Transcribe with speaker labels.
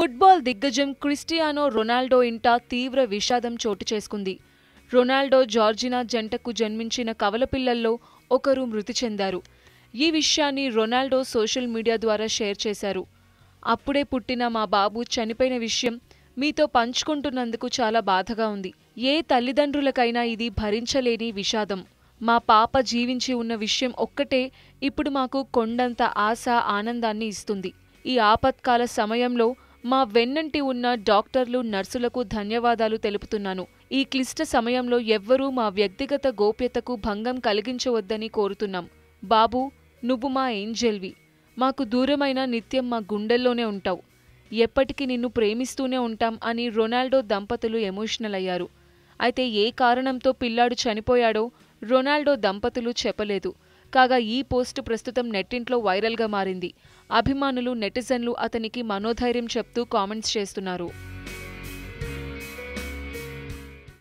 Speaker 1: football దిగ్గజం Cristiano Ronaldo ఇంట తీవ్ర విషాదం చోటు చేసుకుంది రొనాల్డో జార్జినా జంటకు జన్మించిన కవలపిల్లల్లో ఒకరు మృతి చెందారు ఈ విషయాన్ని రొనాల్డో సోషల్ మీడియా ద్వారా షేర్ చేశారు అప్పుడే పుట్టిన మా బాబు చనిపోయిన విషయం మీతో పంచుకుంటున్నందుకు చాలా బాధగా ఉంది ఏ తల్లిదండ్రులకైనా ఇది భరించలేని విషాదం మా పాప జీవించి ఉన్న విషయం ఒక్కటే ఇప్పుడు మాకు కొండంత ఆశ ఆనందాన్ని ఇస్తుంది ఈ ఆపత్కాల సమయంలో మా వెన్నంటి ఉన్న డాక్టర్లు నర్సులకు ధన్యవాదాలు తెలుపుతున్నాను ఈ క్లిష్ట సమయంలో ఎవ్వరూ మా వ్యక్తిగత గోప్యతకు భంగం కలిగించవద్దని కోరుతున్నాం బాబు నువ్వు మా ఏంజెల్వి మాకు దూరమైన నిత్యం మా గుండెల్లోనే ఉంటావు ఎప్పటికీ నిన్ను ప్రేమిస్తూనే ఉంటాం అని రొనాల్డో దంపతులు ఎమోషనల్ అయ్యారు అయితే ఏ కారణంతో పిల్లాడు చనిపోయాడో రొనాల్డో దంపతులు చెప్పలేదు కాగా ఈ పోస్ట్ ప్రస్తుతం నెట్టింట్లో వైరల్గా మారింది అభిమానులు నెటిజన్లు అతనికి మనోధైర్యం చెప్తూ కామెంట్స్ చేస్తున్నారు